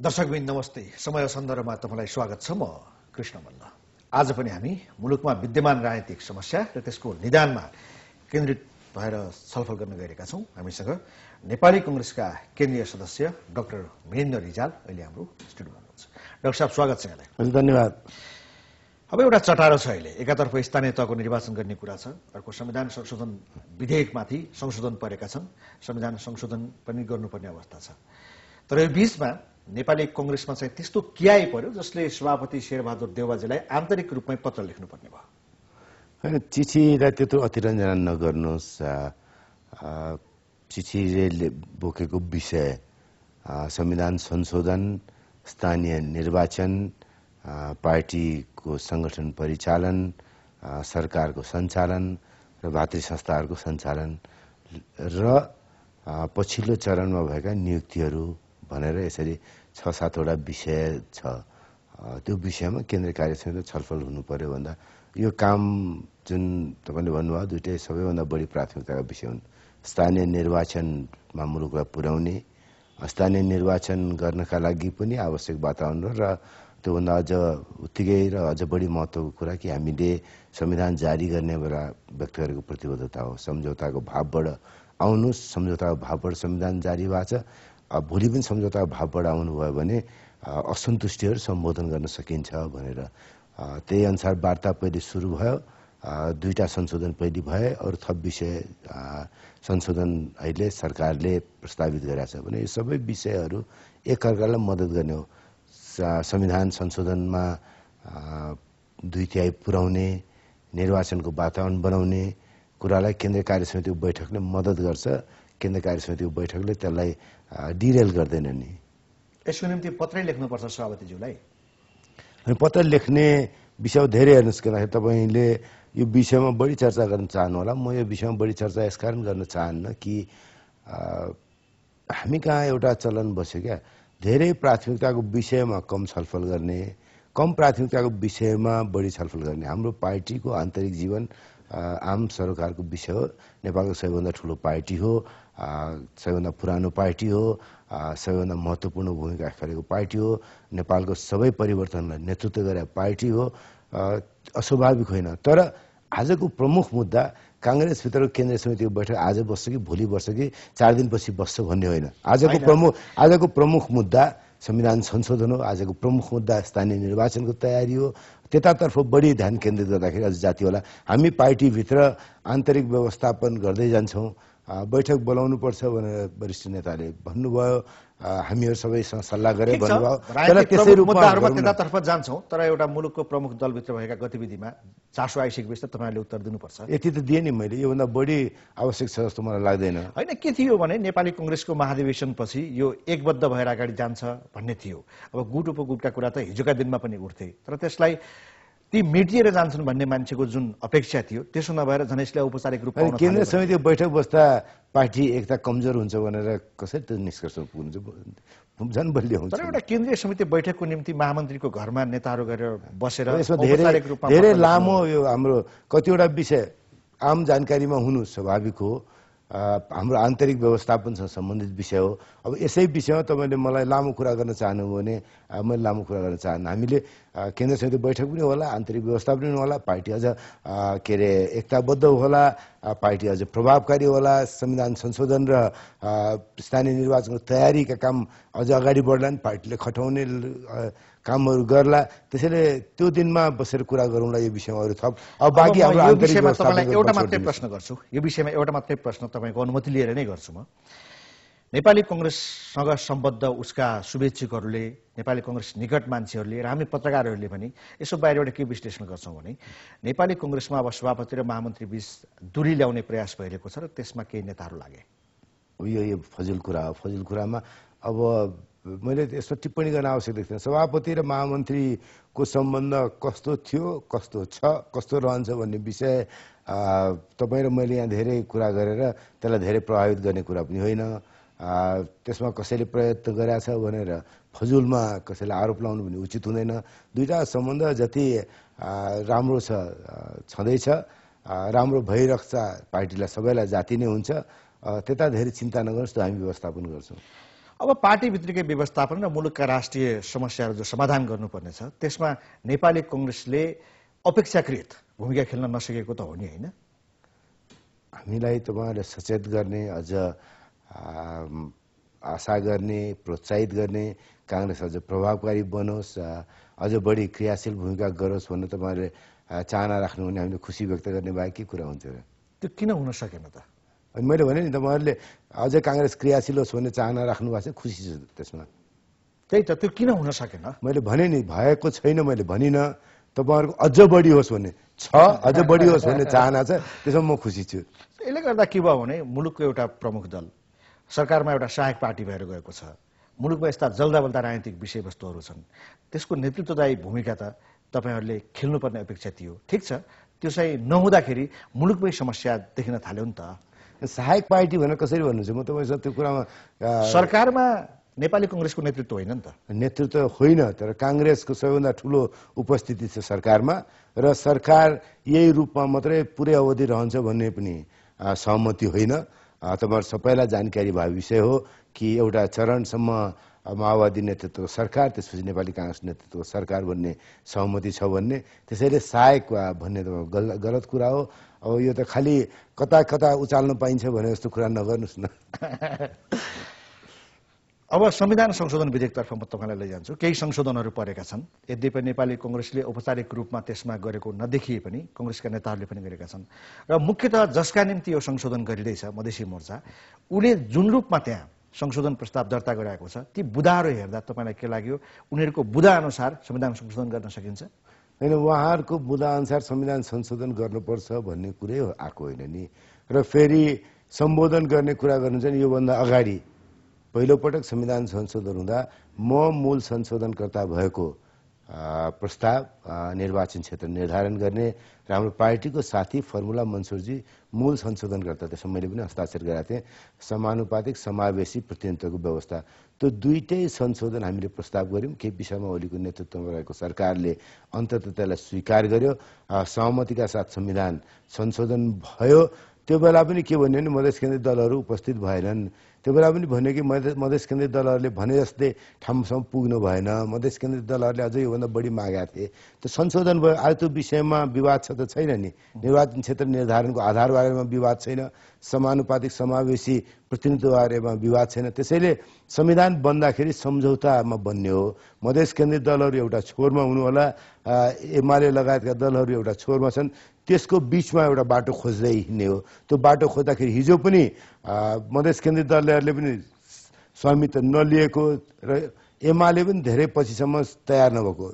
दर्शकबिन नमस्ते समय सन्दर्भमा तपाईँलाई स्वागत छ म कृष्ण मल्ल आज पनि हामी मुलुकमा विद्यमान राजनीतिक समस्या र त्यसको निदानमा केन्द्रित भएर छलफल गर्न गइरहेका छौँ हामीसँग नेपाली कङ्ग्रेसका केन्द्रीय सदस्य डाक्टर महेन्द्र रिजाल अहिले हाम्रो स्टुडियोमा हुनुहुन्छ डाक्टर साहब स्वागत छ यहाँलाई धन्यवाद अब एउटा चटारो छ अहिले एकातर्फ स्थानीय तहको निर्वाचन गर्ने कुरा छ अर्को संविधान संशोधन विधेयकमाथि संशोधन परेका छन् संविधान संशोधन पनि गर्नुपर्ने अवस्था छ तर यो बीचमा नेपाली कङ्ग्रेसमा चाहिँ त्यस्तो कियाई पर्यो जसले सभापति शेरबहादुर देवाजीलाई आन्तरिक रूपमै पत्र लेख्नुपर्ने भयो होइन चिठीलाई त्यत्रो अतिरञ्जना नगर्नुहोस् चिठीले बोकेको विषय संविधान संशोधन स्थानीय निर्वाचन पार्टीको सङ्गठन परिचालन सरकारको सञ्चालन र भातृ संस्थाहरूको सञ्चालन र पछिल्लो चरणमा भएका नियुक्तिहरू भनेर यसरी छ सातवटा विषय छ त्यो विषयमा केन्द्रीय कार्य समिति छलफल हुनु पर्यो भन्दा यो काम जुन तपाईँले भन्नुभयो दुइटै सबैभन्दा बढी प्राथमिकताका विषय हुन् स्थानीय निर्वाचनमा मुलुकलाई पुर्याउने स्थानीय निर्वाचन गर्नका लागि पनि आवश्यक वातावरण र त्योभन्दा अझ उत्तिकै र अझ बढी महत्त्वको कुरा कि हामीले संविधान जारी गर्ने बेला व्यक्त गरेको प्रतिबद्धता हो सम्झौताको भावबाट आउनुहोस् सम्झौताको भावबाट संविधान जारी भएको छ भोलि पनि सम्झौताको भावबाट आउनुभयो भने असन्तुष्टिहरू सम्बोधन गर्न सकिन्छ भनेर त्यही अनुसार वार्ता पहिले सुरु भयो दुईवटा संशोधन पहिले भए अरू थप विषय संशोधन अहिले सरकारले प्रस्तावित गरेका छ भने यो सबै विषयहरू एकअर्कालाई मद्दत गर्ने हो संविधान संशोधनमा दुई तिहाई पुर्याउने निर्वाचनको वातावरण बनाउने कुरालाई केन्द्रीय कार्य समितिको बैठकले मद्दत गर्छ केन्द्रीय कार्य समितिको बैठकले त्यसलाई डिरेल गर्दैन नि यसको निम्ति पत्रै लेख्नुपर्छ सभापतिज्यूलाई पत्र लेख्ने विषय धेरै हेर्नुहोस् किनभने तपाईँले यो विषयमा बढी चर्चा गर्न चाहनु होला म यो विषयमा बढी चर्चा यसकारण गर्न चाहन्न कि हामी कहाँ एउटा चलन बस्यो क्या धेरै प्राथमिकताको विषयमा कम छलफल गर्ने कम प्राथमिकताको विषयमा बढी छलफल गर्ने हाम्रो पार्टीको आन्तरिक जीवन आम सरकारको विषय हो नेपालको सबैभन्दा ठुलो पार्टी हो सबैभन्दा पुरानो पार्टी हो सबैभन्दा महत्त्वपूर्ण भूमिका खेलेको पार्टी हो नेपालको सबै परिवर्तनलाई नेतृत्व गरेको पार्टी हो अस्वाभाविक होइन तर आजको प्रमुख मुद्दा काङ्ग्रेसभित्रको केन्द्रीय समितिको बैठक आज बस्छ कि भोलि बस्छ कि चार दिनपछि बस्छ भन्ने होइन आजको प्रमुख आजको प्रमुख मुद्दा संविधान संशोधन हो आजको प्रमुख मुद्दा स्थानीय निर्वाचनको तयारी हो त्यतातर्फ बढी ध्यान केन्द्रित गर्दाखेरि आज जाति होला हामी पार्टीभित्र आन्तरिक व्यवस्थापन गर्दै जान्छौँ बैठक बोलाउनुपर्छ भनेर वरिष्ठ नेताले भन्नुभयो हामीहरू सबैसँग सल्लाह गरे भन्नुभयो जान्छौँ तर एउटा मुलुकको प्रमुख दलभित्र भएका गतिविधिमा चासो आइसकेपछि त तपाईँहरूले उत्तर दिनुपर्छ यति त दिएँ नि मैले योभन्दा बढी आवश्यक छ जस्तो मलाई लाग्दैन होइन के थियो भने नेपाली कङ्ग्रेसको महाधिवेशनपछि यो एकबद्ध भएर अगाडि जान्छ भन्ने थियो अब गुट उपगुटका कुरा त हिजोका दिनमा पनि उठ्थे तर त्यसलाई ती मेटिएर जान्छन् भन्ने मान्छेको जुन अपेक्षा थियो त्यसो नभएर झन् औपचारिक रूपमा केन्द्रीय समिति बैठक बस्दा पार्टी एकता कमजोर हुन्छ भनेर कसरी त्यो निष्कर्षमा पुग्नुहुन्छ झन् बलियो हुन्छ तर एउटा केन्द्रीय समिति बैठकको निम्ति महामन्त्रीको घरमा नेताहरू गरेर बसेर यसमा धेरै धेरै लामो यो हाम्रो कतिवटा विषय आम जानकारीमा हुनु स्वाभाविक हो हाम्रो आन्तरिक व्यवस्थापनसँग सम्बन्धित विषय हो अब यसै विषयमा तपाईँले मलाई लामो कुरा गर्न चाहनुभयो भने मैले लामो कुरा गर्न चाहन्न हामीले केन्द्र समिति बैठक पनि होला आन्तरिक व्यवस्था पनि होला पार्टी अझ के अरे एकताबद्ध होला पार्टी अझ प्रभावकारी होला संविधान संशोधन र स्थानीय निर्वाचनको तयारीका काम अझ अगाडि बढ्लान् पार्टीले खटाउने कामहरू गर्ला त्यसैले त्यो दिनमा बसेर कुरा गरौँला यो विषयमा अरू थप अब बाँकी हाम्रो एउटा मात्रै प्रश्न गर्छु यो विषयमा एउटा मात्रै प्रश्न तपाईँको अनुमति लिएर नै गर्छु म नेपाली कङ्ग्रेससँग सम्बद्ध उसका शुभेच्छुकहरूले नेपाली कङ्ग्रेस निकट मान्छेहरूले र हामी पत्रकारहरूले पनि यसो बाहिरबाट के विश्लेषण गर्छौँ भने नेपाली कङ्ग्रेसमा अब सभापति र महामन्त्री बीच दूरी ल्याउने प्रयास भइरहेको छ र त्यसमा केही नेताहरू लागे यो यो फजुल कुरा हो फजिल कुरामा अब मैले यसमा टिप्पणी गर्न आवश्यक देख्दैन सभापति र महामन्त्रीको सम्बन्ध कस्तो थियो कस्तो छ कस्तो रहन्छ भन्ने विषय तपाईँ र मैले यहाँ धेरै कुरा गरेर त्यसलाई धेरै प्रभावित गर्ने कुरा पनि होइन त्यसमा कसैले प्रयत्न गरेछ भनेर फजुलमा कसैलाई आरोप लाउनु भने उचित हुँदैन दुईवटा सम्बन्ध जति राम्रो छ छँदैछ राम्रो भइरहेको छ पार्टीलाई सबैलाई जाति नै हुन्छ त्यता धेरै चिन्ता नगर्नुहोस् त हामी व्यवस्थापन गर्छौँ अब पार्टीभित्रकै व्यवस्थापन र मुलुकका राष्ट्रिय समस्याहरू जो समाधान गर्नुपर्नेछ त्यसमा नेपाली कङ्ग्रेसले अपेक्षाकृत भूमिका खेल्न नसकेको त हो नि होइन हामीलाई तपाईँहरूले सचेत गर्ने अझ आशा गर्ने प्रोत्साहित गर्ने काङ्ग्रेस अझ प्रभावकारी बनोस् अझ बढी क्रियाशील भूमिका गरोस् भन्ने तपाईँहरूले चाहना राख्नु भने हामीले खुसी व्यक्त गर्ने बाहेक के कुरा हुन्थ्यो त्यो किन हुन सकेन त अनि मैले भने नि तपाईँहरूले अझै काङ्ग्रेस क्रियाशील होस् भन्ने चाहना राख्नु भएको छ खुसी छु त्यसमा त्यही त त्यो किन हुन सकेन मैले भने नि भएको छैन मैले भनिनँ तपाईँहरूको अझ बढी होस् भन्ने छ अझ बढी होस् भन्ने चाहना छ त्यसमा म खुसी छु यसले गर्दा के भयो भने मुलुकको एउटा प्रमुख दल सरकारमा एउटा सहायक पार्टी भएर गएको छ मुलुकमा यस्ता जल्दा बल्दा राजनीतिक विषयवस्तुहरू छन् त्यसको नेतृत्वदायी भूमिका त तपाईँहरूले खेल्नुपर्ने अपेक्षा थियो ठिक छ त्यो चाहिँ नहुँदाखेरि मुलुकमै समस्या देखिन थाल्यो नि त सहायक पार्टी भनेर कसरी भन्नुहुन्छ म तपाईँसँग त्यो कुरामा सरकारमा नेपाली कङ्ग्रेसको नेतृत्व होइन नि त नेतृत्व होइन तर काङ्ग्रेसको सबैभन्दा ठुलो उपस्थिति छ सरकारमा र सरकार यही रूपमा मात्रै पुरै अवधि रहन्छ भन्ने पनि सहमति होइन तपाईँहरू सबैलाई जानकारी भएको विषय हो कि एउटा चरणसम्म माओवादी नेतृत्वको सरकार त्यसपछि नेपाली काङ्ग्रेस नेतृत्वको सरकार भन्ने सहमति छ भन्ने त्यसैले सहायक भन्ने त गलत कुरा हो अब यो त खालि कता कता उचाल्नु पाइन्छ भने जस्तो कुरा नगर्नुहोस् न अब संविधान संशोधन विधेयकतर्फ म तपाईँलाई लैजान्छु केही संशोधनहरू परेका छन् यद्यपि नेपाली कङ्ग्रेसले औपचारिक रूपमा त्यसमा गरेको नदेखिए पनि कङ्ग्रेसका नेताहरूले पनि गरेका छन् र मुख्यत जसका निम्ति यो संशोधन गरिँदैछ मधेसी मोर्चा उसले जुन रूपमा त्यहाँ संशोधन प्रस्ताव दर्ता गराएको छ ती बुधाहरू हेर्दा तपाईँलाई के लाग्यो उनीहरूको अनुसार संविधान संशोधन गर्न सकिन्छ होइन उहाँहरूको अनुसार संविधान संशोधन गर्नुपर्छ भन्ने कुरै आएको होइन नि र फेरि सम्बोधन गर्ने कुरा गर्नुहुन्छ नि योभन्दा अगाडि पहिलोपटक संविधान संशोधन हुँदा म मूल संशोधनकर्ता भएको प्रस्ताव निर्वाचन क्षेत्र निर्धारण गर्ने र हाम्रो पार्टीको साथी फर्मुला मन्सुरजी मूल संशोधन गर्दा त्यसमा मैले पनि हस्ताक्षर गराएको थिएँ समानुपातिक समावेशी प्रतिनिधित्वको व्यवस्था त्यो दुइटै संशोधन हामीले प्रस्ताव गऱ्यौँ केपी शर्मा ओलीको नेतृत्वमा रहेको सरकारले अन्तत त्यसलाई स्वीकार गर्यो सहमतिका साथ संविधान संशोधन भयो त्यो बेला पनि के भन्यो भने मधेस केन्द्रित दलहरू उपस्थित भएनन् त्यो बेला पनि भन्यो कि मधेस मधेस केन्द्रित दलहरूले भने जस्तै ठाउँसम्म पुग्नु भएन मधेस केन्द्रित दलहरूले अझै योभन्दा बढी मागेका थिए त्यो संशोधन भयो आज त्यो विषयमा विवाद छ त छैन नि निर्वाचन क्षेत्र निर्धारणको आधार बारेमा विवाद छैन समानुपातिक समावेशी प्रतिनिधित्व बारेमा विवाद छैन त्यसैले संविधान बन्दाखेरि सम्झौतामा बन्ने हो मधेस केन्द्रित दलहरू एउटा छोरमा हुनुहोला एमाले लगायतका दलहरू एउटा छोरमा छन् त्यसको बिचमा एउटा बाटो खोज्दै हिँड्ने हो त्यो बाटो खोज्दाखेरि हिजो पनि मधेस केन्द्रित दलहरूले पनि स्वामित्व नलिएको र एमाले पनि धेरै पछिसम्म तयार नभएको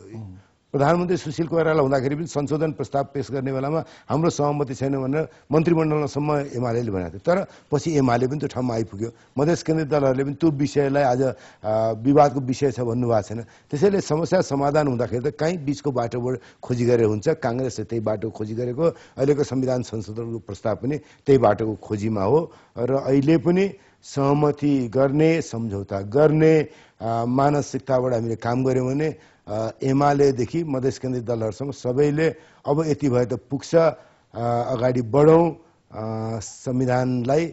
प्रधानमन्त्री सुशील कोइराला हुँदाखेरि पनि संशोधन प्रस्ताव पेस गर्ने बेलामा हाम्रो सहमति छैन भनेर मन्त्रीमण्डलसम्म एमाले भनेको थियो तर पछि एमाले पनि त्यो ठाउँमा आइपुग्यो मधेस केन्द्रीय दलहरूले पनि त्यो विषयलाई आज विवादको विषय छ भन्नुभएको छैन त्यसैले समस्या समाधान हुँदाखेरि त कहीँ बिचको बाटोबाट खोजी गरेर हुन्छ काङ्ग्रेसले त्यही बाटो खोजी गरेको अहिलेको संविधान संशोधनको प्रस्ताव पनि त्यही बाटोको खोजीमा हो र अहिले पनि सहमति गर्ने सम्झौता गर्ने मानसिकताबाट हामीले काम गऱ्यौँ भने एमालेदेखि मधेस केन्द्रित दलहरूसँग सबैले अब यति भए त पुग्छ अगाडि बढौँ संविधानलाई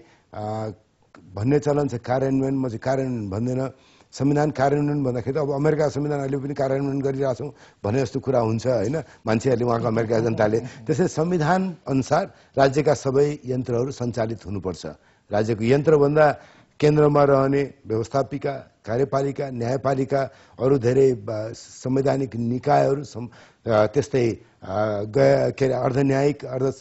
भन्ने चलन छ कार्यान्वयन म चाहिँ कार्यान्वयन भन्दैन संविधान कार्यान्वयन भन्दाखेरि त अब अमेरिका संविधान अहिले पनि कार्यान्वयन गरिरहेछौँ भने जस्तो कुरा हुन्छ होइन मान्छेहरूले उहाँको अमेरिका जनताले त्यसै संविधान अनुसार राज्यका सबै यन्त्रहरू सञ्चालित हुनुपर्छ राज्यको यन्त्रभन्दा केन्द्रमा रहने व्यवस्थापिका कार्यपालिका न्यायपालिका अरू धेरै संवैधानिक निकायहरू त्यस्तै के अरे अर्ध न्यायिक अर्ध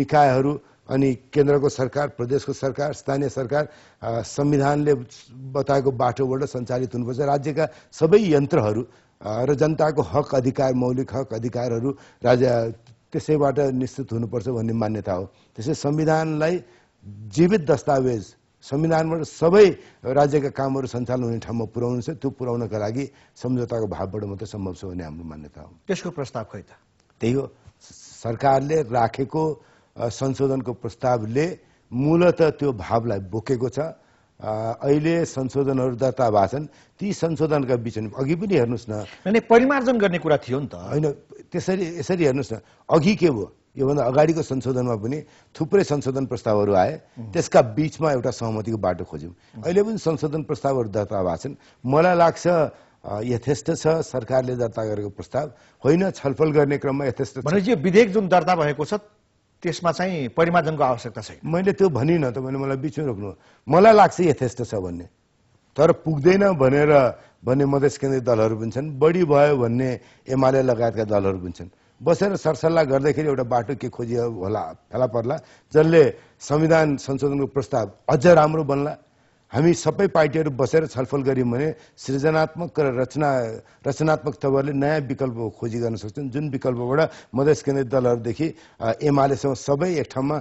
निकायहरू अनि केन्द्रको सरकार प्रदेशको सरकार स्थानीय सरकार संविधानले बताएको बाटोबाट सञ्चालित हुनुपर्छ राज्यका सबै यन्त्रहरू र जनताको हक अधिकार मौलिक हक अधिकारहरू राज्य त्यसैबाट निश्चित हुनुपर्छ भन्ने मान्यता हो त्यसै संविधानलाई जीवित दस्तावेज संविधानबाट सबै राज्यका कामहरू सञ्चालन हुने ठाउँमा पुर्याउनु छ त्यो पुर्याउनका लागि सम्झौताको भावबाट मात्रै सम्भव छ भन्ने हाम्रो मान्यता हो त्यसको प्रस्ताव खै त त्यही हो सरकारले राखेको संशोधनको प्रस्तावले मूलत त्यो भावलाई बोकेको छ अहिले संशोधनहरू दर्ता भएको छन् ती संशोधनका बिचमा अघि पनि हेर्नुहोस् न परिमार्जन गर्ने कुरा थियो नि त होइन त्यसरी यसरी हेर्नुहोस् न अघि के भयो योभन्दा अगाडिको संशोधनमा पनि थुप्रै संशोधन प्रस्तावहरू आए त्यसका बिचमा एउटा सहमतिको बाटो खोज्यौँ अहिले पनि संशोधन प्रस्तावहरू दर्ता भएको छन् मलाई लाग्छ यथेष्ट छ सरकारले दर्ता गरेको प्रस्ताव होइन छलफल गर्ने क्रममा यथेष्ट भनेपछि यो विधेयक जुन दर्ता भएको छ त्यसमा चाहिँ परिमार्जनको आवश्यकता छैन मैले त्यो भनिनँ तपाईँले मलाई बिचमा रोक्नु मलाई लाग्छ यथेष्ट छ भन्ने तर पुग्दैन भनेर भन्ने मधेस केन्द्रीय दलहरू पनि छन् बढी भयो भन्ने एमाले लगायतका दलहरू पनि छन् बसेर सरसल्लाह गर्दाखेरि एउटा बाटो के खोजियो होला फेला पर्ला जसले संविधान संशोधनको प्रस्ताव अझ राम्रो बन्ला हामी सबै पार्टीहरू बसेर छलफल गऱ्यौँ भने सृजनात्मक र रचना रचनात्मक तवरले नयाँ विकल्प खोजी गर्न सक्छन् जुन विकल्पबाट मधेस केन्द्रित दलहरूदेखि एमालेसँग सबै एक ठाउँमा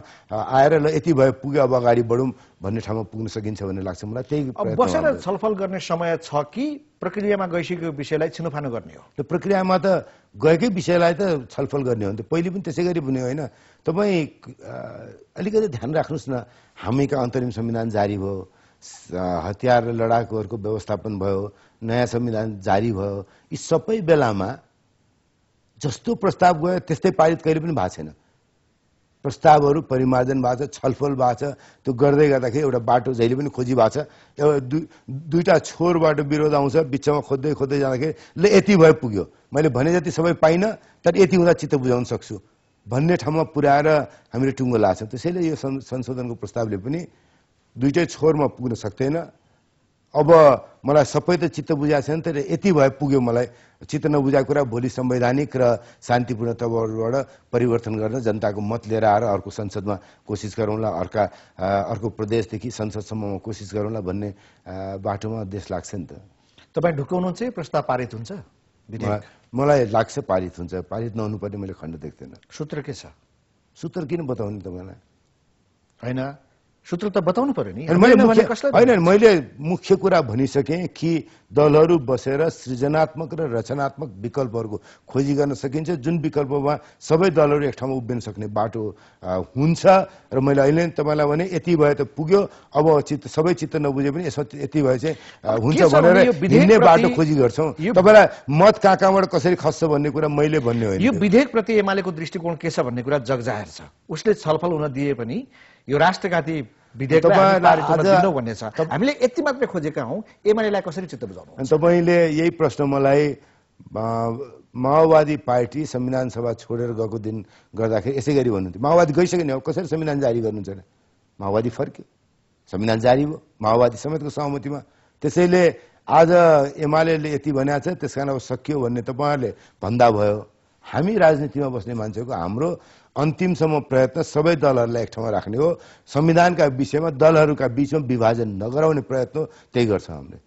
आएर ल यति भए पुग्यो अब अगाडि बढौँ भन्ने ठाउँमा पुग्न सकिन्छ भन्ने लाग्छ मलाई त्यही बसेर छलफल गर्ने समय छ कि प्रक्रियामा गइसकेको विषयलाई छिनोफानो गर्ने हो त्यो प्रक्रियामा त गएकै विषयलाई त छलफल गर्ने हो नि त पहिले पनि त्यसै गरी भन्यो होइन तपाईँ अलिकति ध्यान राख्नुहोस् न हामीका अन्तरिम संविधान जारी भयो हतियार र लडाकुहरूको व्यवस्थापन भयो नयाँ संविधान जारी भयो यी सबै बेलामा जस्तो प्रस्ताव गयो त्यस्तै पारित कहिले पनि भएको छैन प्रस्तावहरू परिमार्जन भएको छ छलफल भएको छ त्यो गर्दै गर्दाखेरि एउटा बाटो जहिले पनि खोजी भएको छ एउटा दुई दुईवटा छोरबाट विरोध आउँछ बिचमा खोज्दै खोज्दै जाँदाखेरि ल यति भए पुग्यो मैले भने जति सबै पाइनँ तर यति हुँदा चित्त बुझाउन सक्छु भन्ने ठाउँमा पुर्याएर हामीले टुङ्गो लाग्छ त्यसैले यो संशोधनको प्रस्तावले पनि दुइटै छोरमा पुग्न सक्दैन अब मलाई सबै त चित्त बुझाएको छैन तर यति भए पुग्यो मलाई चित्त नबुझाएको कुरा भोलि संवैधानिक र शान्तिपूर्ण तवरबाट परिवर्तन गर्न जनताको मत लिएर आएर अर्को संसदमा कोसिस गरौँला अर्का अर्को प्रदेशदेखि संसदसम्ममा कोसिस गरौँला भन्ने बाटोमा देश लाग्छ नि त तपाईँ ढुकाउनुहुन्छ प्रस्ताव पारित हुन्छ मलाई लाग्छ पारित हुन्छ पारित नहुनुपर्ने मैले खण्ड देख्दैन सूत्र के छ सूत्र किन बताउने तपाईँलाई होइन सूत्र त बताउनु पर्यो नि होइन मैले मुख्य कुरा भनिसकेँ कि दलहरू बसेर सृजनात्मक र रचनात्मक विकल्पहरूको खोजी गर्न सकिन्छ जुन विकल्पमा सबै दलहरू एक ठाउँमा उभिन सक्ने बाटो हुन्छ र मैले अहिले तपाईँलाई भने यति भए त पुग्यो अब चित्त सबै चित्त नबुझे पनि यसमा यति भए चाहिँ हुन्छ भनेर हिँड्ने बाटो खोजी गर्छौँ तपाईँलाई मत कहाँ कहाँबाट कसरी खस्छ भन्ने कुरा मैले भन्ने होइन यो विधेयकप्रति एमालेको दृष्टिकोण के छ भन्ने कुरा जगजाहेर छ उसले छलफल हुन दिए पनि यो राष्ट्रघाती भन्ने हामीले यति मात्रै खोजेका हौ एमालेलाई कसरी चित्त बुझाउनु तपाईँले यही प्रश्न मलाई माओवादी पार्टी संविधान सभा छोडेर गएको दिन गर्दाखेरि यसै गरी भन्नुहुन्थ्यो माओवादी गइसक्यो अब कसरी संविधान जारी गर्नुहुन्छ माओवादी फर्क्यो संविधान जारी भयो माओवादी समेतको सहमतिमा त्यसैले आज एमाले यति भनेको छ त्यस कारण अब सकियो भन्ने तपाईँहरूले भन्दा भयो हामी राजनीतिमा बस्ने मान्छेको हाम्रो अन्तिमसम्म प्रयत्न सबै दलहरूलाई एक ठाउँमा राख्ने हो संविधानका विषयमा दलहरूका बिचमा विभाजन नगराउने प्रयत्न त्यही गर्छ हामीले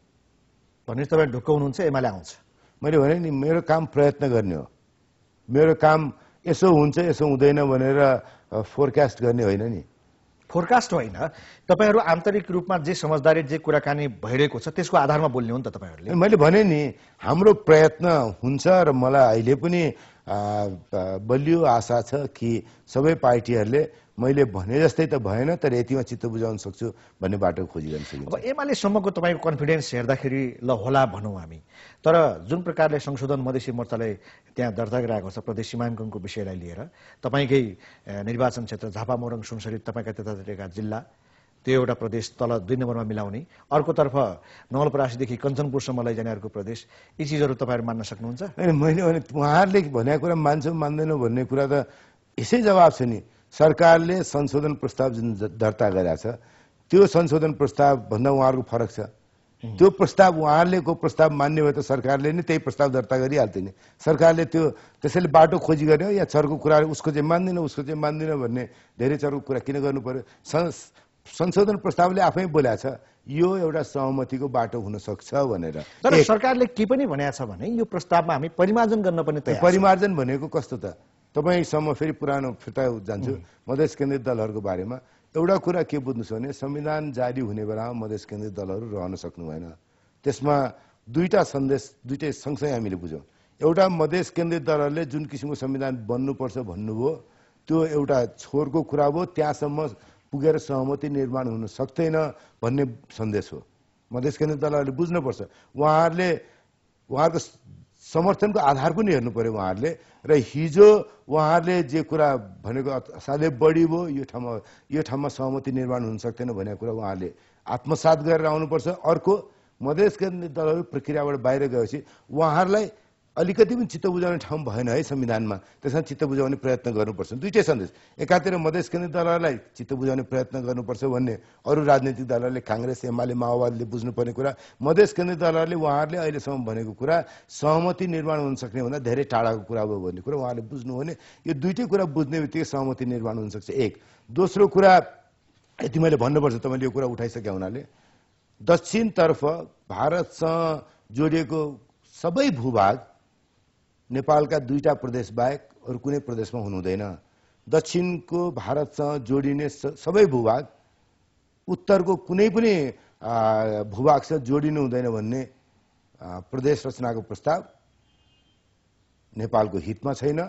भनेपछि तपाईँ ढुक्क हुनुहुन्छ एमाले आउँछ मैले भने नि मेरो काम प्रयत्न गर्ने हो मेरो काम यसो हुन्छ यसो हुँदैन भनेर फोरकास्ट गर्ने होइन नि फोरकास्ट होइन तपाईँहरू आन्तरिक रूपमा जे समझदारी जे कुराकानी भइरहेको छ त्यसको आधारमा बोल्ने हो नि त तपाईँहरूले मैले भने नि हाम्रो प्रयत्न हुन्छ र मलाई अहिले पनि बलियो आशा छ कि सबै पार्टीहरूले मैले भने जस्तै त भएन तर यतिमा चित्त बुझाउन सक्छु भन्ने बाटो खोजिरहन सकिन्छ अब एमालेसम्मको तपाईँको कन्फिडेन्स हेर्दाखेरि ल होला भनौँ हामी तर जुन प्रकारले संशोधन मधेसी मोर्चाले त्यहाँ दर्ता गराएको छ प्रदेश सीमाङ्कनको विषयलाई लिएर तपाईँकै निर्वाचन क्षेत्र झापा मोरङ सुनसरी तपाईँका त्यतातिरका जिल्ला त्यो एउटा प्रदेश तल दुई नम्बरमा मिलाउने अर्कोतर्फ नवलपरासीदेखि कञ्चनपुरसम्म लैजाने अर्को प्रदेश यी चिजहरू तपाईँहरू मान्न सक्नुहुन्छ होइन मैले भने उहाँहरूले भनेको कुरा मान्छे मान्दैनौँ भन्ने कुरा त यसै जवाब छ नि सरकारले संशोधन प्रस्ताव जुन दर्ता गरेका छ त्यो संशोधन प्रस्ताव भन्दा उहाँहरूको फरक छ त्यो प्रस्ताव उहाँहरूले को प्रस्ताव मान्ने भयो त सरकारले नै त्यही प्रस्ताव दर्ता गरिहाल्थ्यो नि सरकारले त्यो त्यसैले बाटो खोजी गर्यो या चर्को कुरा उसको चाहिँ मान्दिनँ उसको चाहिँ मान्दिनँ भन्ने धेरै चर्को कुरा किन गर्नु पर्यो संशोधन प्रस्तावले आफै बोल्या छ यो एउटा सहमतिको बाटो हुन सक्छ भनेर तर सरकारले के पनि भनेको छ भने यो प्रस्तावमा हामी परिमार्जन गर्न पनि तयार परिमार्जन भनेको कस्तो त तपाईँसम्म फेरि पुरानो फिर्ता जान्छु मधेस केन्द्रित दलहरूको बारेमा एउटा कुरा के बुझ्नु छ भने संविधान जारी हुने बेलामा मधेस केन्द्रित दलहरू रहन सक्नु भएन त्यसमा दुईवटा सन्देश दुइटै सँगसँगै हामीले बुझ्यौँ एउटा मधेस केन्द्रित दलहरूले जुन किसिमको संविधान बन्नुपर्छ भन्नुभयो त्यो एउटा छोरको कुरा भयो त्यहाँसम्म पुगेर सहमति निर्माण हुन सक्दैन भन्ने सन्देश हो मधेस केन्द्र दलहरूले बुझ्नुपर्छ उहाँहरूले उहाँहरूको समर्थनको आधार पनि हेर्नु पऱ्यो उहाँहरूले र हिजो उहाँहरूले जे कुरा भनेको साह्रै बढी भयो यो ठाउँमा यो ठाउँमा सहमति निर्माण हुन सक्दैन भनेको कुरा उहाँहरूले आत्मसात गरेर आउनुपर्छ अर्को मधेस केन्द्र दलहरू प्रक्रियाबाट बाहिर गएपछि उहाँहरूलाई अलिकति पनि चित्त बुझाउने ठाउँ भएन है संविधानमा त्यसमा चित्त बुझाउने प्रयत्न गर्नुपर्छ दुइटै सन्देश एकातिर मधेस केन्द्रित दलहरूलाई चित्त बुझाउने प्रयत्न गर्नुपर्छ भन्ने अरू राजनीतिक दलहरूले काङ्ग्रेस एमाले माओवादीले बुझ्नुपर्ने कुरा मधेस केन्द्रित दलहरूले उहाँहरूले अहिलेसम्म भनेको कुरा सहमति निर्माण हुन सक्ने भन्दा धेरै टाढाको कुरा हो भन्ने कुरा उहाँहरूले बुझ्नु हो भने यो दुइटै कुरा बुझ्ने बित्तिकै सहमति निर्माण हुनसक्छ एक दोस्रो कुरा यति मैले भन्नुपर्छ तपाईँले यो कुरा उठाइसके हुनाले दक्षिणतर्फ भारतसँग जोडिएको सबै भूभाग नेपालका दुईटा प्रदेश बाहेक अरू कुनै प्रदेशमा हुनुहुँदैन दक्षिणको भारतसँग जोडिने सबै भूभाग उत्तरको कुनै पनि भूभागसँग जोडिनु हुँदैन भन्ने प्रदेश रचनाको प्रस्ताव नेपालको हितमा छैन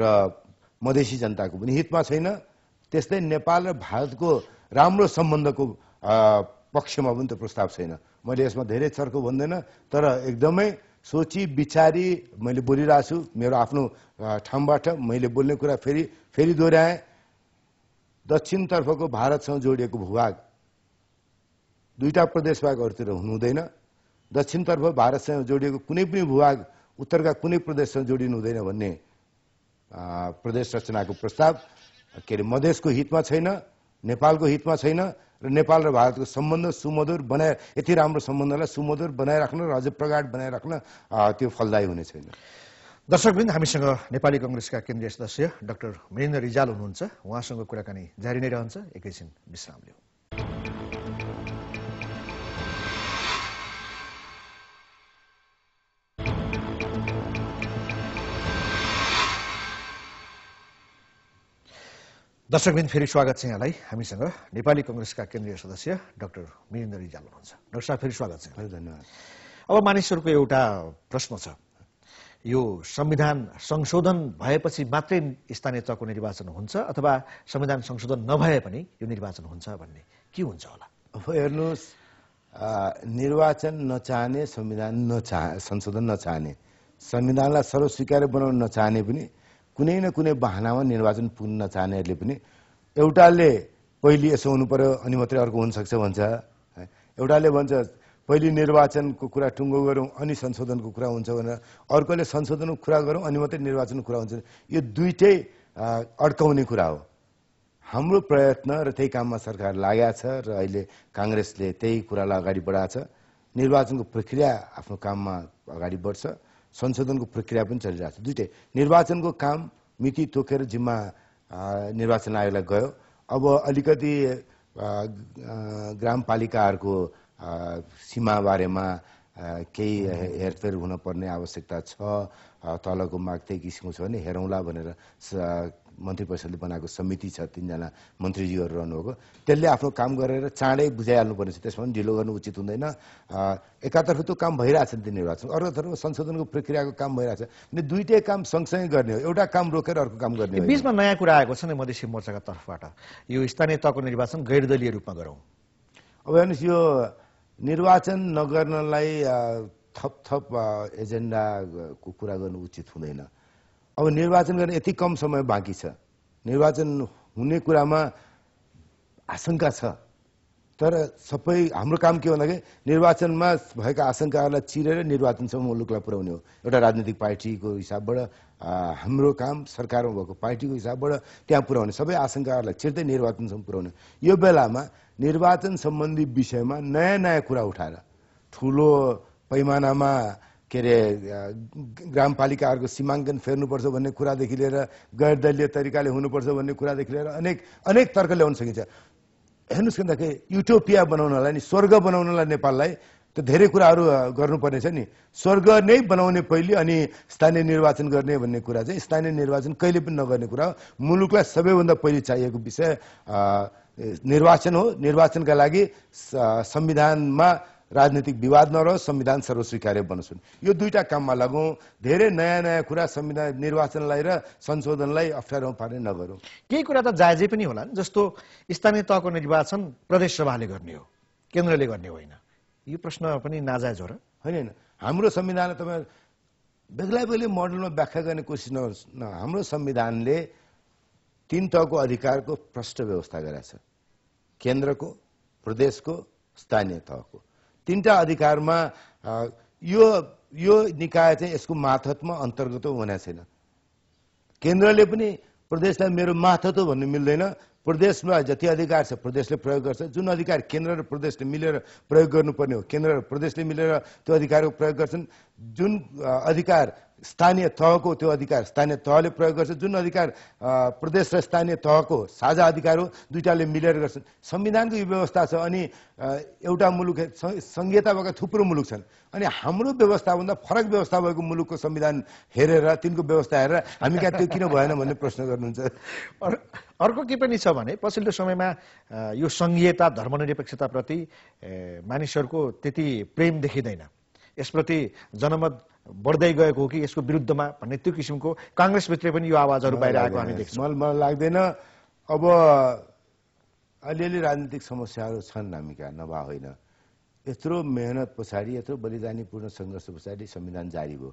र मधेसी जनताको पनि हितमा छैन त्यस्तै नेपाल र भारतको राम्रो सम्बन्धको पक्षमा पनि त्यो प्रस्ताव छैन मैले यसमा धेरै चर्को भन्दैन तर एकदमै सोची विचारी मैले बोलिरहेको छु मेरो आफ्नो ठाउँबाट मैले बोल्ने कुरा फेरि फेरि दोहोऱ्याएँ दक्षिणतर्फको भारतसँग जोडिएको भूभाग दुईवटा प्रदेशभागहरूतिर हुनुहुँदैन दक्षिणतर्फ भारतसँग जोडिएको कुनै पनि भूभाग उत्तरका कुनै प्रदेशसँग जोडिनु हुँदैन भन्ने प्रदेश रचनाको प्रस्ताव के अरे मधेसको हितमा छैन नेपालको हितमा छैन र नेपाल र भारतको सम्बन्ध सुमधुर बनाए यति राम्रो सम्बन्धलाई सुमधुर बनाइराख्न र अझ प्रगाड बनाइराख्न त्यो फलदायी हुने छैन दर्शकवृन्द हामीसँग नेपाली कङ्ग्रेसका केन्द्रीय सदस्य डाक्टर महेन्द्र रिजाल हुनुहुन्छ उहाँसँग कुराकानी जारी नै रहन्छ एकैछिन विश्राम लिउँ दर्शकबिन फेरि स्वागत छ यहाँलाई हामीसँग नेपाली कङ्ग्रेसका केन्द्रीय सदस्य डाक्टर मिरेन्द्र रिजाल हुनुहुन्छ डाक्टर साहब फेरि स्वागत छ धन्यवाद अब मानिसहरूको एउटा प्रश्न छ यो संविधान संशोधन भएपछि मात्रै स्थानीय तहको निर्वाचन हुन्छ अथवा संविधान संशोधन नभए पनि यो निर्वाचन हुन्छ भन्ने के हुन्छ होला अब हेर्नुहोस् निर्वाचन नचाहने संविधान नचाह संशोधन नचाहने संविधानलाई सर्वस्वीकार बनाउन नचाहने पनि कुनै न कुनै बहानामा निर्वाचन पुग्न नचाहनेहरूले पनि एउटाले पहिले यसो हुनु पर्यो अनि मात्रै अर्को हुनसक्छ भन्छ एउटाले भन्छ पहिले निर्वाचनको कुरा टुङ्गो गरौँ अनि संशोधनको कुरा हुन्छ भनेर अर्कोले संशोधनको कुरा गरौँ अनि मात्रै निर्वाचनको कुरा हुन्छ यो दुइटै अड्काउने कुरा हो हाम्रो प्रयत्न र त्यही काममा सरकार लागेको छ र अहिले काङ्ग्रेसले त्यही कुरालाई अगाडि बढाएको छ निर्वाचनको प्रक्रिया आफ्नो काममा अगाडि बढ्छ संशोधनको प्रक्रिया पनि चलिरहेको छ दुइटै निर्वाचनको काम मिति तोकेर जिम्मा निर्वाचन आयोगलाई गयो अब अलिकति ग्रामपालिकाहरूको सीमा बारेमा केही हेरफेर हुनपर्ने आवश्यकता छ तलको माग त्यही किसिमको छ भने हेरौँला भनेर मन्त्री परिषदले बनाएको समिति छ तिनजना मन्त्रीज्यूहरू रहनुभएको त्यसले आफ्नो काम गरेर चाँडै बुझाइहाल्नुपर्ने छ त्यसमा पनि ढिलो गर्नु उचित हुँदैन एकातर्फ त्यो काम भइरहेछ नि त्यो निर्वाचन अर्कोतर्फ संशोधनको प्रक्रियाको काम भइरहेछ भने दुइटै काम सँगसँगै गर्ने हो एउटा काम रोकेर अर्को काम गर्ने बिचमा नयाँ कुरा आएको छ नि मधेसी मोर्चाको तर्फबाट यो स्थानीय तहको निर्वाचन गैरदलीय रूपमा गरौँ अब हेर्नुहोस् यो निर्वाचन नगर्नलाई थप थप एजेन्डाको कुरा गर्नु उचित हुँदैन अब निर्वाचन गर्ने यति कम समय बाँकी छ निर्वाचन हुने कुरामा आशंका छ तर सबै हाम्रो काम के भन्दाखेरि निर्वाचनमा भएका आशंकाहरूलाई चिरेर निर्वाचनसम्म मुलुकलाई पुर्याउने हो एउटा राजनीतिक पार्टीको हिसाबबाट हाम्रो काम सरकारमा भएको पार्टीको हिसाबबाट त्यहाँ पुर्याउने सबै आशंकाहरूलाई चिर्दै निर्वाचनसम्म पुर्याउने यो बेलामा निर्वाचन सम्बन्धी विषयमा नयाँ नयाँ कुरा उठाएर ठुलो पैमानामा के अरे ग्रामपालिकाहरूको सीमाङ्कन फेर्नुपर्छ भन्ने कुरादेखि लिएर गैर दलीय तरिकाले हुनुपर्छ भन्ने कुरादेखि लिएर अनेक अनेक तर्क ल्याउन सकिन्छ हेर्नुहोस् भन्दाखेरि युटोपिया बनाउनलाई नि स्वर्ग बनाउनलाई नेपाललाई त धेरै कुराहरू गर्नुपर्ने छ नि स्वर्ग नै बनाउने पहिले अनि स्थानीय निर्वाचन गर्ने भन्ने कुरा चाहिँ स्थानीय निर्वाचन कहिले पनि नगर्ने कुरा हो मुलुकलाई सबैभन्दा पहिले चाहिएको विषय निर्वाचन हो निर्वाचनका लागि संविधानमा राजनीतिक विवाद नरहोस् संविधान सर्वस्वीकार्य बनोस् यो दुईवटा काममा लगौँ धेरै नयाँ नयाँ कुरा संविधान निर्वाचनलाई र संशोधनलाई अप्ठ्यारो पार्ने नगरौँ केही कुरा त जायजै पनि होला जस्तो स्थानीय तहको निर्वाचन प्रदेश सभाले गर्ने हो केन्द्रले गर्ने होइन यो प्रश्न पनि नाजायज हो र होइन हाम्रो संविधानले तपाईँ बेग्लै बेग्लै मोडलमा व्याख्या गर्ने कोसिस नगर्नुहोस् न हाम्रो संविधानले तिन तहको अधिकारको प्रष्ट व्यवस्था गराएको छ केन्द्रको प्रदेशको स्थानीय तहको तिनवटा अधिकारमा यो यो निकाय चाहिँ यसको माथत्व अन्तर्गत हुने छैन केन्द्रले पनि प्रदेशलाई मेरो माथत्व भन्नु मिल्दैन प्रदेशमा जति अधिकार छ प्रदेशले प्रयोग गर्छ जुन अधिकार केन्द्र र प्रदेशले मिलेर प्रयोग गर्नुपर्ने हो केन्द्र र प्रदेशले मिलेर त्यो अधिकारको प्रयोग गर्छन् जुन अधिकार स्थानीय तहको त्यो अधिकार स्थानीय तहले प्रयोग गर्छ जुन अधिकार प्रदेश र स्थानीय तहको साझा अधिकार हो दुइटाले मिलेर गर्छन् संविधानको यो व्यवस्था छ अनि एउटा मुलुक सङ्घीयता भएका थुप्रो मुलुक छन् अनि हाम्रो व्यवस्थाभन्दा फरक व्यवस्था भएको मुलुकको संविधान हेरेर तिनको व्यवस्था हेरेर हामी कहाँ त्यो किन भएन भन्ने प्रश्न गर्नुहुन्छ अर्को के पनि छ भने पछिल्लो समयमा यो सङ्घीयता धर्मनिरपेक्षताप्रति मानिसहरूको त्यति प्रेम देखिँदैन यसप्रति जनमत बढ्दै गएको हो कि यसको विरुद्धमा भन्ने त्यो किसिमको काङ्ग्रेसभित्र पनि यो आवाजहरू बाहिर आएको हामी देख्छौँ मलाई मलाई लाग्दैन अब अलिअलि राजनीतिक समस्याहरू छन् हामी कहाँ नभए होइन यत्रो मेहनत पछाडि यत्रो बलिदानीपूर्ण सङ्घर्ष पछाडि संविधान जारी भयो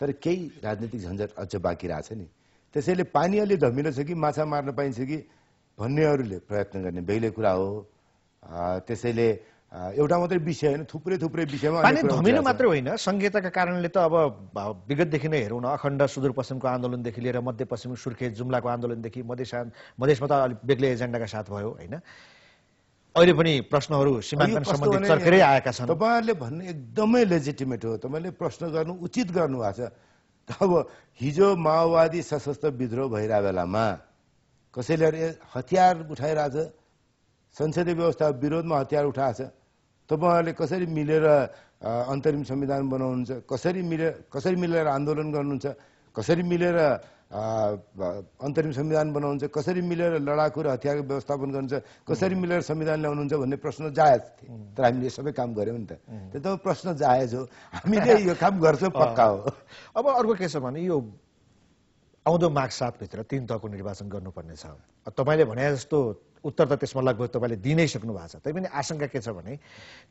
तर केही राजनीतिक झन्झट अझ बाँकी रहेछ नि त्यसैले पानी अलि धमिलो छ कि माछा मार्न पाइन्छ कि भन्नेहरूले प्रयत्न गर्ने बेग्लै कुरा हो त्यसैले एउटा मात्रै विषय होइन थुप्रै थुप्रै विषयमा पानी धमिलो मात्रै होइन संहिताका कारणले त अब विगतदेखि नै हेरौँ न अखण्ड सुदूरपश्चिमको आन्दोलनदेखि लिएर मध्यपश्चिम सुर्खेत जुम्लाको आन्दोलनदेखि मधेस मधेसमा त अलिक बेग्लै एजेन्डाका साथ भयो होइन अहिले पनि प्रश्नहरू सीमाङ्कन सम्बन्धी चर्खेरै आएका छन् तपाईँहरूले भन्ने एकदमै लेजिटिमेट हो तपाईँले प्रश्न गर्नु उचित गर्नुभएको छ अब हिजो माओवादी सशस्त्र विद्रोह भइरहेको बेलामा कसैले हतियार उठाइरहेछ संसदीय व्यवस्था विरोधमा हतियार उठाएछ तपाईँहरूले कसरी मिलेर अन्तरिम संविधान बनाउनुहुन्छ कसरी मिले कसरी मिलेर आन्दोलन गर्नुहुन्छ कसरी मिलेर अन्तरिम संविधान बनाउनुहुन्छ कसरी मिलेर लडाकु र हतियारको व्यवस्थापन गर्नुहुन्छ कसरी मिलेर संविधान ल्याउनुहुन्छ भन्ने प्रश्न जायज थिए तर हामीले सबै काम गऱ्यौँ नि त त्यो त प्रश्न जायज हो हामीले यो काम गर्छौँ पक्का हो अब अर्को के छ भने यो आउँदो माघ सातभित्र तिन तहको निर्वाचन गर्नुपर्ने गर्नुपर्नेछ तपाईँले भने जस्तो उत्तर त त्यसमा लगभग तपाईँले दिनै सक्नु भएको छ तैपनि आशंका के छ भने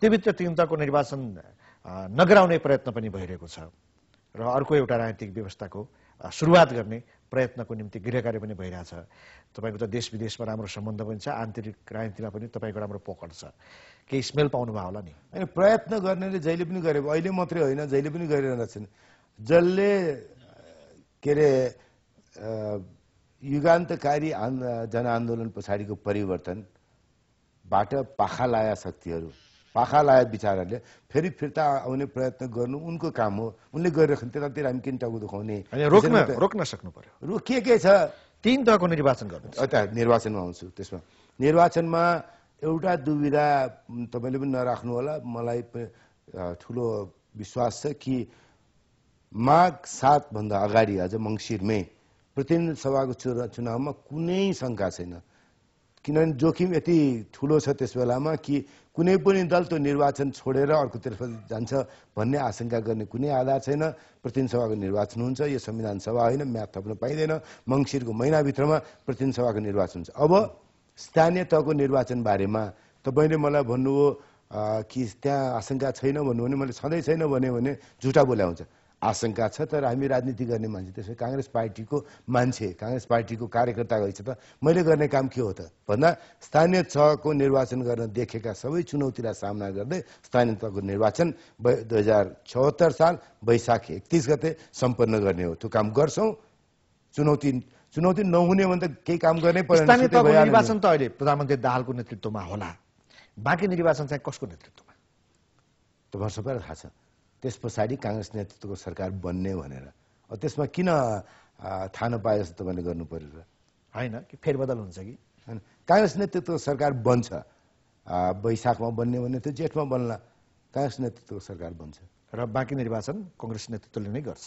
त्योभित्र तिनताको निर्वाचन नगराउने प्रयत्न पनि भइरहेको छ र अर्को एउटा राजनीतिक व्यवस्थाको सुरुवात गर्ने प्रयत्नको निम्ति गृह कार्य पनि भइरहेछ तपाईँको त देश विदेशमा राम्रो सम्बन्ध पनि छ आन्तरिक राजनीतिमा पनि तपाईँको राम्रो पकड छ केही स्मेल पाउनुभयो होला नि होइन प्रयत्न गर्नेले जहिले पनि गरेको अहिले मात्रै होइन जहिले पनि गरिरहेका छन् जसले के अरे युगान्तकारी आन्द जनआन्दोलन पछाडिको परिवर्तनबाट पाखा लाया शक्तिहरू पाखा लाया विचारहरूले फेरि फिर्ता आउने प्रयत्न गर्नु उनको काम हो उनले गरिरहेको त्यतातिर हामी किन टाउको दुखाउने रोक्न सक्नु पर्यो के के छ तिन तहको निर्वाचन गर्नु निर्वाचनमा आउँछु त्यसमा निर्वाचनमा एउटा दुविधा तपाईँले पनि नराख्नु होला मलाई ठुलो विश्वास छ कि माघ सातभन्दा अगाडि आज मङ्सिरमै प्रतिनिधि सभाको चुनावमा कुनै शङ्का छैन किनभने जोखिम यति ठुलो छ त्यस बेलामा कि कुनै पनि दल त्यो निर्वाचन छोडेर अर्कोतर्फ जान्छ भन्ने आशंका गर्ने कुनै आधार छैन प्रतिनिधि सभाको निर्वाचन हुन्छ यो संविधान सभा होइन म्याद थप्न पाइँदैन मङ्सिरको महिनाभित्रमा प्रतिनिधि सभाको निर्वाचन हुन्छ अब स्थानीय तहको निर्वाचन बारेमा तपाईँले मलाई भन्नुभयो कि त्यहाँ आशंका छैन भन्नुभयो भने मैले छँदै छैन भन्यो भने झुटा बोल्या हुन्छ आशंका छ तर हामी राजनीति गर्ने मान्छे त्यसै काङ्ग्रेस पार्टीको मान्छे काङ्ग्रेस पार्टीको कार्यकर्ता रहेछ त मैले गर्ने काम के हो त भन्दा स्थानीय तहको निर्वाचन गर्न देखेका सबै चुनौतीलाई सामना गर्दै स्थानीय तहको निर्वाचन दुई हजार चौहत्तर साल वैशाख एकतिस गते सम्पन्न गर्ने हो त्यो काम गर्छौँ चुनौती चुनौती नहुने भने त केही काम गर्नै पर्यो निर्वाचन त अहिले प्रधानमन्त्री दाहालको नेतृत्वमा होला बाँकी निर्वाचन चाहिँ कसको नेतृत्वमा तपाईँहरू सबैलाई थाहा छ त्यस पछाडि काङ्ग्रेस नेतृत्वको सरकार बन्ने भनेर त्यसमा किन थाहा नपाए जस्तो तपाईँले गर्नु पऱ्यो र होइन कि फेरबदल हुन्छ कि होइन काङ्ग्रेस नेतृत्वको सरकार बन्छ वैशाखमा बन्ने भने त्यो जेठमा बन्ला काङ्ग्रेस नेतृत्वको सरकार बन्छ र बाँकी निर्वाचन कङ्ग्रेस नेतृत्वले नै गर्छ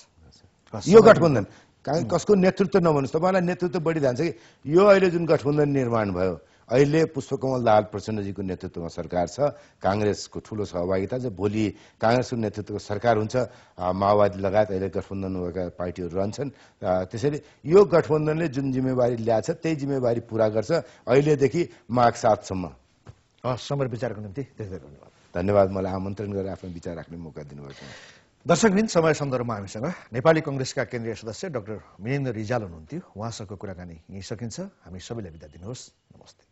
यो गठबन्धन कसको नेतृत्व नभन्नुहोस् तपाईँलाई नेतृत्व बढी जान्छ कि यो अहिले जुन गठबन्धन निर्माण भयो अहिले पुष्पकमल दाहाल प्रचण्डजीको नेतृत्वमा सरकार छ काङ्ग्रेसको ठुलो सहभागिता छ भोलि काङ्ग्रेसको नेतृत्वको सरकार हुन्छ माओवादी लगायत अहिले गठबन्धन भएका पार्टीहरू रहन्छन् त्यसैले यो गठबन्धनले जुन जिम्मेवारी ल्याएको त्यही जिम्मेवारी पुरा गर्छ अहिलेदेखि माघ सातसम्म समर विचारको निम्ति धेरै धन्यवाद धन्यवाद मलाई आमन्त्रण गरेर आफ्नो विचार राख्ने मौका दिनुभएको दर्शक दर्शकबिन समय सन्दर्भमा हामीसँग नेपाली कङ्ग्रेसका केन्द्रीय सदस्य डाक्टर मिनेन्द्र रिजाल हुनुहुन्थ्यो उहाँसँगको कुराकानी यहीँ सकिन्छ हामी सबैलाई बिदा दिनुहोस् नमस्ते